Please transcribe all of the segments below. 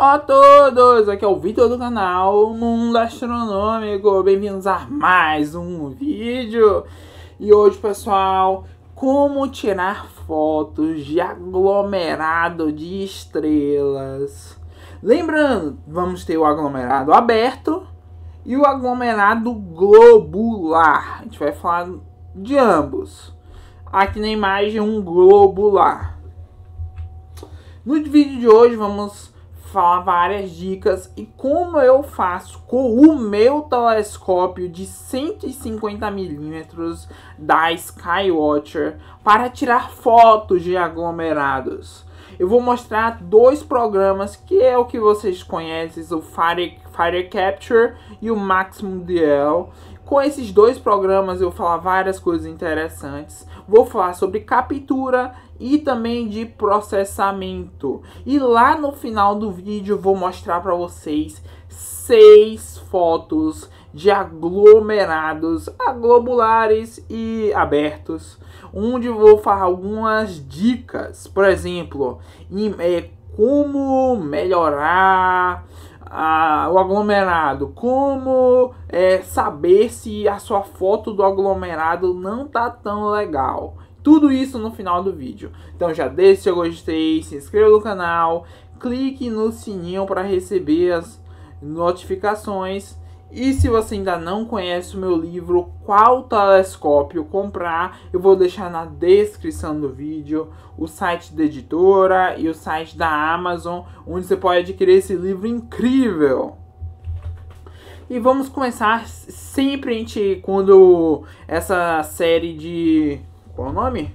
Olá a todos, aqui é o Vitor do canal Mundo Astronômico, bem-vindos a mais um vídeo. E hoje, pessoal, como tirar fotos de aglomerado de estrelas. Lembrando, vamos ter o aglomerado aberto e o aglomerado globular. A gente vai falar de ambos. Aqui na imagem, um globular. No vídeo de hoje, vamos falar várias dicas e como eu faço com o meu telescópio de 150 milímetros da Skywatcher para tirar fotos de aglomerados. Eu vou mostrar dois programas que é o que vocês conhecem, o Fire, Fire Capture e o Maximum DL, com esses dois programas eu vou falar várias coisas interessantes. Vou falar sobre captura e também de processamento. E lá no final do vídeo vou mostrar para vocês seis fotos de aglomerados, aglobulares e abertos, onde vou falar algumas dicas, por exemplo, em, é, como melhorar a, o aglomerado? Como é, saber se a sua foto do aglomerado não tá tão legal? Tudo isso no final do vídeo. Então já deixe seu gostei, se inscreva no canal, clique no sininho para receber as notificações e se você ainda não conhece o meu livro Qual Telescópio Comprar, eu vou deixar na descrição do vídeo o site da editora e o site da Amazon, onde você pode adquirir esse livro incrível. E vamos começar sempre a gente quando essa série de qual é o nome?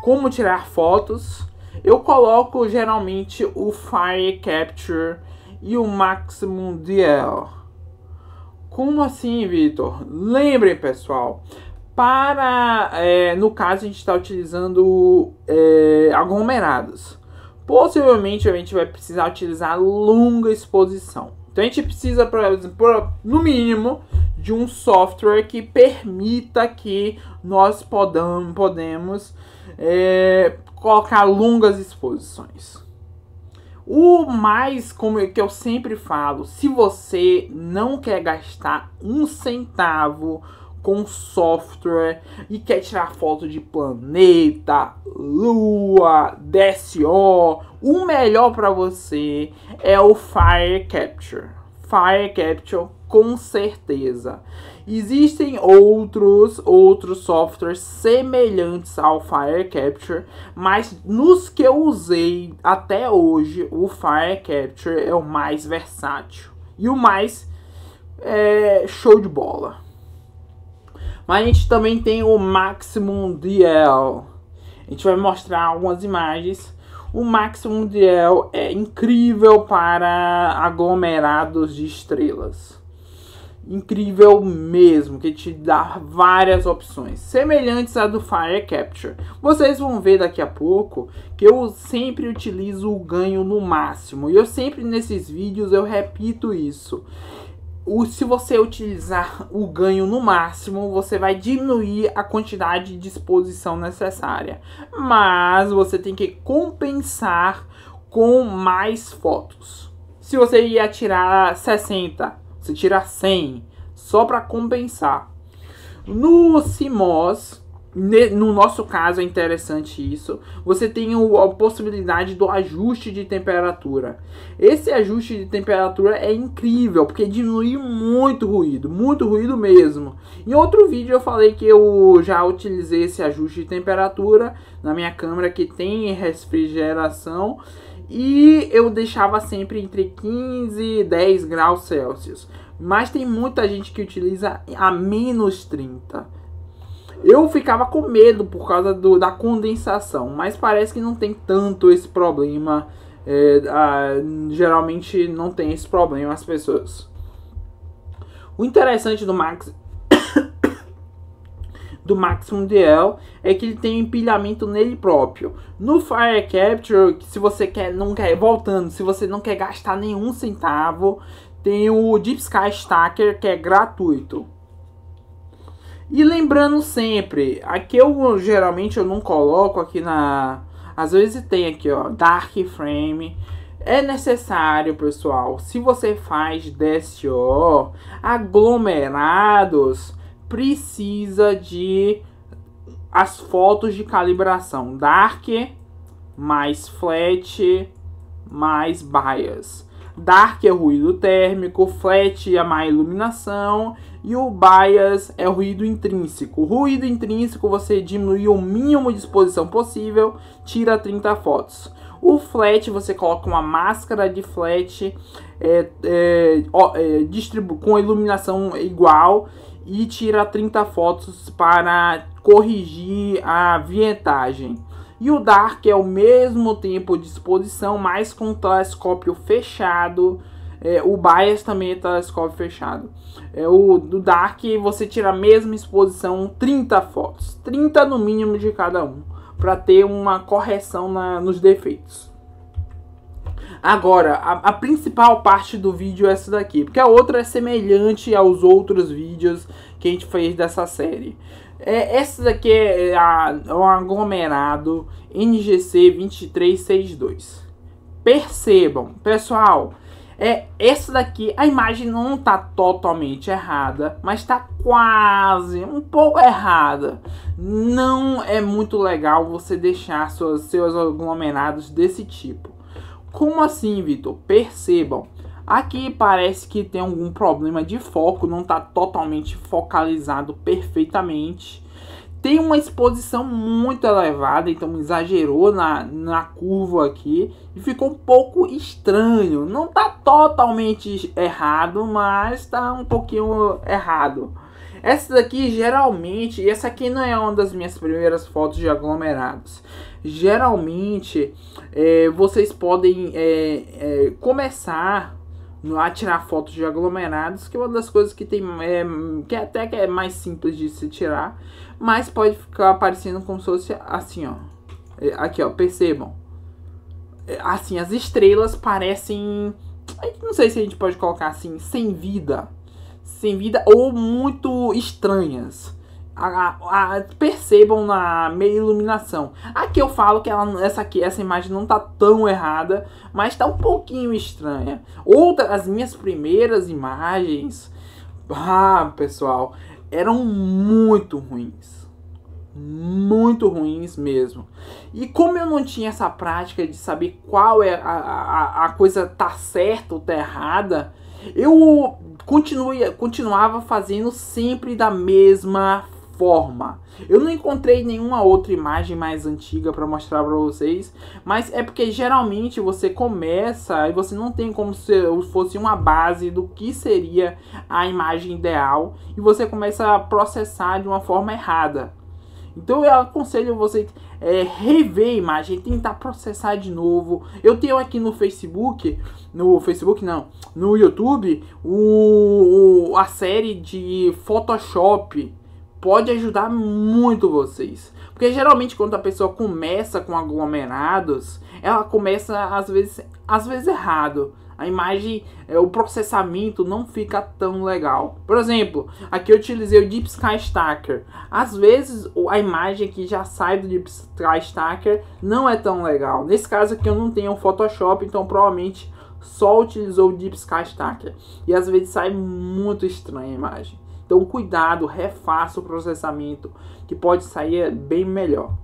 Como tirar fotos? Eu coloco geralmente o Fire Capture e o Maximum DL como assim, Vitor? Lembrem, pessoal, para é, no caso a gente está utilizando é, aglomerados. Possivelmente a gente vai precisar utilizar longa exposição. Então a gente precisa, por exemplo, no mínimo, de um software que permita que nós podam, podemos é, colocar longas exposições. O mais, como eu, é que eu sempre falo, se você não quer gastar um centavo com software e quer tirar foto de planeta, lua, DSO, o melhor para você é o Fire Capture. Fire Capture com certeza. Existem outros, outros softwares semelhantes ao Fire Capture, mas nos que eu usei até hoje, o Fire Capture é o mais versátil e o mais é, show de bola. Mas a gente também tem o Maximum DL. A gente vai mostrar algumas imagens. O Maximum DL é incrível para aglomerados de estrelas incrível mesmo, que te dá várias opções, semelhantes à do Fire Capture. Vocês vão ver daqui a pouco que eu sempre utilizo o ganho no máximo, e eu sempre nesses vídeos eu repito isso. O, se você utilizar o ganho no máximo, você vai diminuir a quantidade de exposição necessária. Mas você tem que compensar com mais fotos. Se você ia tirar 60 você tira 100 só para compensar. No CIMOS, no nosso caso é interessante isso, você tem a possibilidade do ajuste de temperatura. Esse ajuste de temperatura é incrível, porque diminui muito ruído, muito ruído mesmo. Em outro vídeo eu falei que eu já utilizei esse ajuste de temperatura na minha câmera que tem refrigeração e eu deixava sempre entre 15 e 10 graus Celsius. Mas tem muita gente que utiliza a menos 30. Eu ficava com medo por causa do, da condensação, mas parece que não tem tanto esse problema. É, a, geralmente não tem esse problema as pessoas. O interessante do Max do Maximum DL é que ele tem um empilhamento nele próprio. No Fire Capture, se você quer, não quer, voltando, se você não quer gastar nenhum centavo, tem o Deep Sky Stacker, que é gratuito. E lembrando sempre, aqui eu geralmente eu não coloco aqui na... Às vezes tem aqui, ó, Dark Frame. É necessário, pessoal, se você faz DSO, aglomerados, precisa de as fotos de calibração Dark, mais Flat, mais Bias. Dark é ruído térmico, flat é a má iluminação e o bias é o ruído intrínseco. O ruído intrínseco você diminui o mínimo de exposição possível, tira 30 fotos. O flat você coloca uma máscara de flat é, é, ó, é, com iluminação igual e tira 30 fotos para corrigir a vietagem. E o Dark é o mesmo tempo de exposição, mas com telescópio fechado. É, o bias também é telescópio fechado. É, o do Dark você tira a mesma exposição, 30 fotos, 30 no mínimo de cada um, para ter uma correção na, nos defeitos. Agora, a, a, principal parte do vídeo é essa daqui, porque a outra é semelhante aos outros vídeos que a gente fez dessa série. É, essa daqui é, é, a, é um aglomerado NGC 2362. Percebam, pessoal, é essa daqui, a imagem não tá totalmente errada, mas tá quase um pouco errada. Não é muito legal você deixar suas, seus aglomerados desse tipo. Como assim, Vitor? Percebam, Aqui parece que tem algum problema de foco, não está totalmente focalizado perfeitamente. Tem uma exposição muito elevada, então exagerou na, na curva aqui e ficou um pouco estranho. Não está totalmente errado, mas está um pouquinho errado. Essa daqui geralmente, e essa aqui não é uma das minhas primeiras fotos de aglomerados. Geralmente é, vocês podem é, é, começar no tirar fotos de aglomerados, que é uma das coisas que tem é, que até que é mais simples de se tirar, mas pode ficar aparecendo como se fosse assim, ó. É, aqui, ó, percebam. É, assim, as estrelas parecem, não sei se a gente pode colocar assim, sem vida, sem vida ou muito estranhas a, a, percebam na meia iluminação. Aqui eu falo que ela, essa aqui, essa imagem não tá tão errada, mas tá um pouquinho estranha. Outras as minhas primeiras imagens, ah, pessoal, eram muito ruins. Muito ruins mesmo. E como eu não tinha essa prática de saber qual é a, a, a coisa tá certa ou tá errada, eu continuia, continuava fazendo sempre da mesma forma. Eu não encontrei nenhuma outra imagem mais antiga para mostrar para vocês, mas é porque geralmente você começa e você não tem como se fosse uma base do que seria a imagem ideal e você começa a processar de uma forma errada. Então eu aconselho você é, rever a imagem, tentar processar de novo. Eu tenho aqui no Facebook, no Facebook não, no YouTube, o, o a série de Photoshop pode ajudar muito vocês. Porque geralmente quando a pessoa começa com aglomerados, ela começa às vezes, às vezes errado. A imagem, é, o processamento não fica tão legal. Por exemplo, aqui eu utilizei o Deep Sky Stacker. Às vezes a imagem que já sai do Deep Sky Stacker não é tão legal. Nesse caso aqui eu não tenho um Photoshop, então provavelmente só utilizou o Deep Sky Stacker. E às vezes sai muito estranha a imagem. Então, cuidado, refaça o processamento, que pode sair é, bem melhor.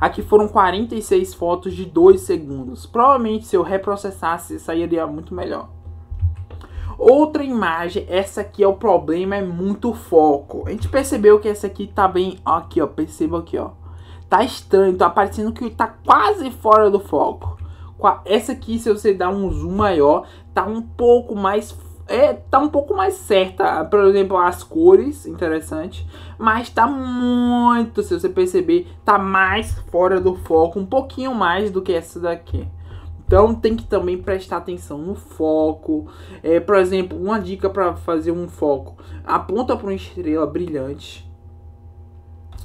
Aqui foram 46 fotos de 2 segundos. Provavelmente, se eu reprocessasse, sairia muito melhor. Outra imagem, essa aqui é o problema, é muito foco. A gente percebeu que essa aqui tá bem, aqui ó, perceba aqui ó. Tá estranho, tá parecendo que tá quase fora do foco. Essa aqui, se você dar um zoom maior, tá um pouco mais é, tá um pouco mais certa, por exemplo, as cores, interessante, mas tá muito, se você perceber, tá mais fora do foco, um pouquinho mais do que essa daqui. Então tem que também prestar atenção no foco. É, por exemplo, uma dica para fazer um foco: aponta para uma estrela brilhante,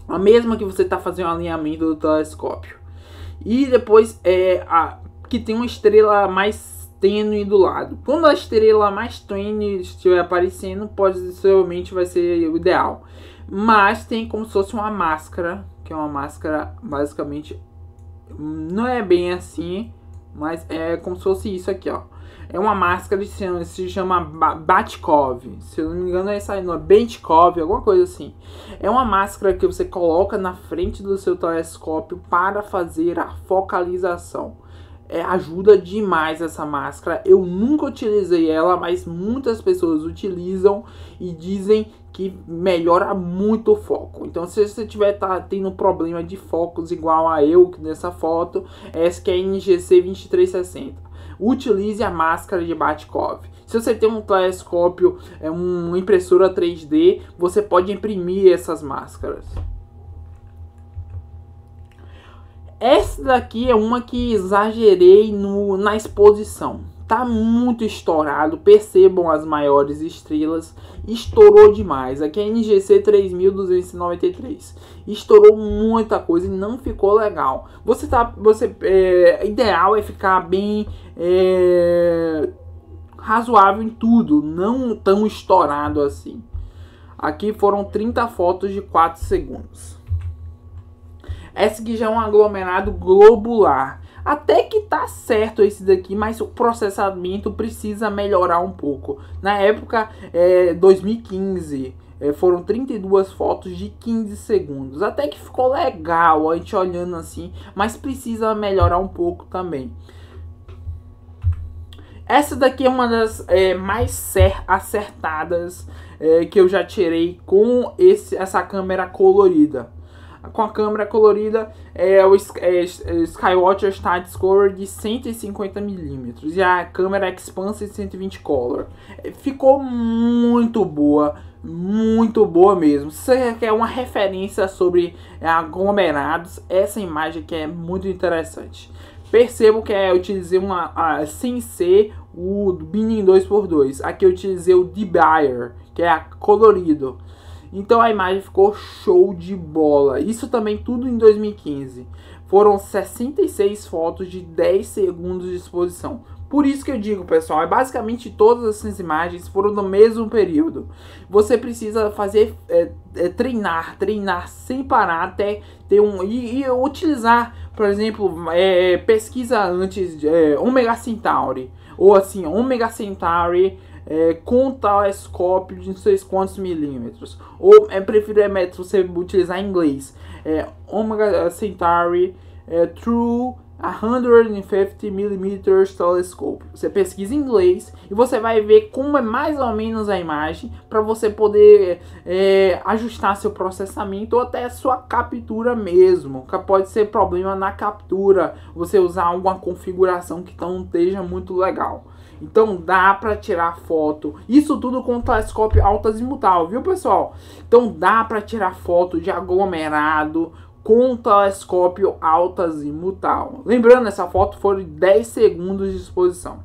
a mesma que você está fazendo o um alinhamento do telescópio, e depois é a que tem uma estrela mais tênue do lado. Quando a estrela mais tênue estiver aparecendo, possivelmente vai ser o ideal. Mas tem como se fosse uma máscara, que é uma máscara basicamente não é bem assim, mas é como se fosse isso aqui, ó. É uma máscara que se chama Batkov. Se eu não me engano, é essa não é Bentkov, alguma coisa assim. É uma máscara que você coloca na frente do seu telescópio para fazer a focalização é, ajuda demais essa máscara. Eu nunca utilizei ela, mas muitas pessoas utilizam e dizem que melhora muito o foco. Então, se você tiver tá, tendo problema de focos igual a eu nessa foto, é essa que é a NGC 2360 utilize a máscara de Batkov. Se você tem um telescópio, é uma impressora 3D, você pode imprimir essas máscaras. Essa daqui é uma que exagerei no, na exposição. Tá muito estourado, percebam as maiores estrelas. Estourou demais. Aqui é NGC 3293. Estourou muita coisa e não ficou legal. Você tá, você é, ideal é ficar bem é, razoável em tudo, não tão estourado assim. Aqui foram 30 fotos de 4 segundos. Essa que já é um aglomerado globular. Até que tá certo esse daqui, mas o processamento precisa melhorar um pouco. Na época, é, 2015, é, foram 32 fotos de 15 segundos. Até que ficou legal a gente olhando assim, mas precisa melhorar um pouco também. Essa daqui é uma das é, mais acertadas é, que eu já tirei com esse, essa câmera colorida com a câmera colorida, é, o é, é, Skywatcher Star Side de 150mm e a câmera Expansa de 120 color. É, ficou muito boa, muito boa mesmo. Se você quer uma referência sobre aglomerados, essa imagem que é muito interessante. Percebo que eu utilizei uma, a, sem ser o Binning 2x2. Aqui eu utilizei o Debuyer, que é colorido. Então a imagem ficou show de bola. Isso também tudo em 2015. Foram 66 fotos de 10 segundos de exposição. Por isso que eu digo, pessoal, é basicamente todas essas imagens foram no mesmo período. Você precisa fazer é, é, treinar, treinar sem parar até ter um e, e utilizar, por exemplo, é, é pesquisa antes de é, Omega Centauri ou assim Omega Centauri é, com telescópio de não sei quantos milímetros. Ou é, prefiro é método você utilizar em inglês. É, Omega Centauri é, True 150 mm telescope. Você pesquisa em inglês e você vai ver como é mais ou menos a imagem para você poder é, ajustar seu processamento ou até sua captura mesmo. Pode ser problema na captura, você usar alguma configuração que não esteja muito legal. Então dá para tirar foto. Isso tudo com telescópio altazimutal, viu, pessoal? Então dá para tirar foto de aglomerado com telescópio altazimutal. Lembrando, essa foto foi de 10 segundos de exposição.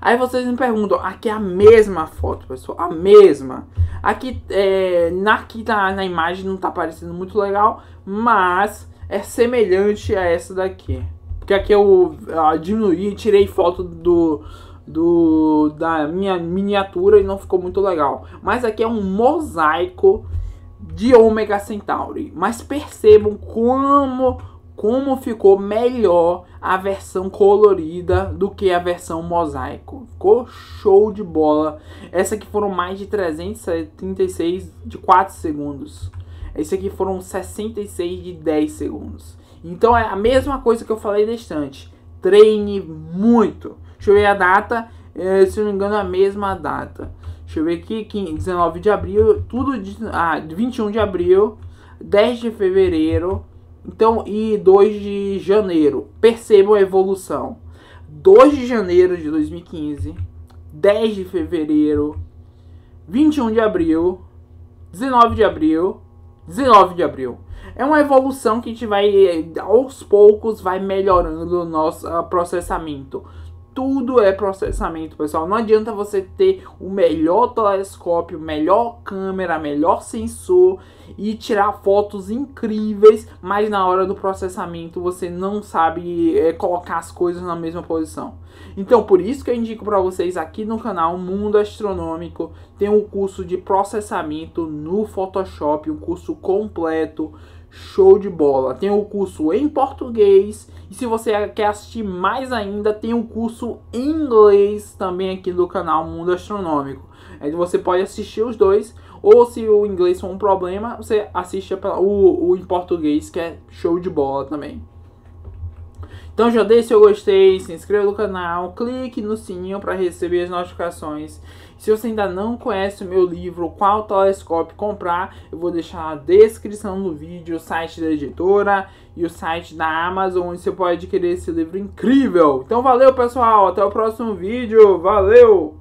Aí vocês me perguntam, aqui é a mesma foto, pessoal, a mesma. Aqui, é, na, aqui na, na imagem não tá parecendo muito legal, mas é semelhante a essa daqui que aqui que eu diminui ah, diminuí e tirei foto do, do da minha miniatura e não ficou muito legal. Mas aqui é um mosaico de Omega Centauri. Mas percebam como como ficou melhor a versão colorida do que a versão mosaico. Ficou show de bola. Essa aqui foram mais de 376 de 4 segundos. Esse aqui foram 66 de 10 segundos. Então é a mesma coisa que eu falei na estante. Treine muito. Deixa eu ver a data. É, se não me engano, a mesma data. Deixa eu ver aqui. 19 de abril. Tudo de, ah, 21 de abril. 10 de fevereiro. Então, e 2 de janeiro. Percebam a evolução. 2 de janeiro de 2015. 10 de fevereiro. 21 de abril. 19 de abril. 19 de abril é uma evolução que a gente vai, aos poucos, vai melhorando o nosso ah, processamento. Tudo é processamento, pessoal. Não adianta você ter o melhor telescópio, melhor câmera, melhor sensor e tirar fotos incríveis, mas na hora do processamento você não sabe é, colocar as coisas na mesma posição. Então, por isso que eu indico para vocês aqui no canal Mundo Astronômico, tem um curso de processamento no Photoshop, um curso completo Show de bola! Tem o curso em português e se você quer assistir mais ainda, tem o curso em inglês também aqui do canal Mundo Astronômico. Aí é, você pode assistir os dois, ou se o inglês for um problema, você assiste o, o em português que é show de bola também. Então já deixe seu gostei, se inscreva no canal, clique no sininho para receber as notificações. Se você ainda não conhece o meu livro Qual Telescópio Comprar, eu vou deixar na descrição do vídeo o site da editora e o site da Amazon, onde você pode adquirir esse livro incrível. Então valeu pessoal, até o próximo vídeo, valeu!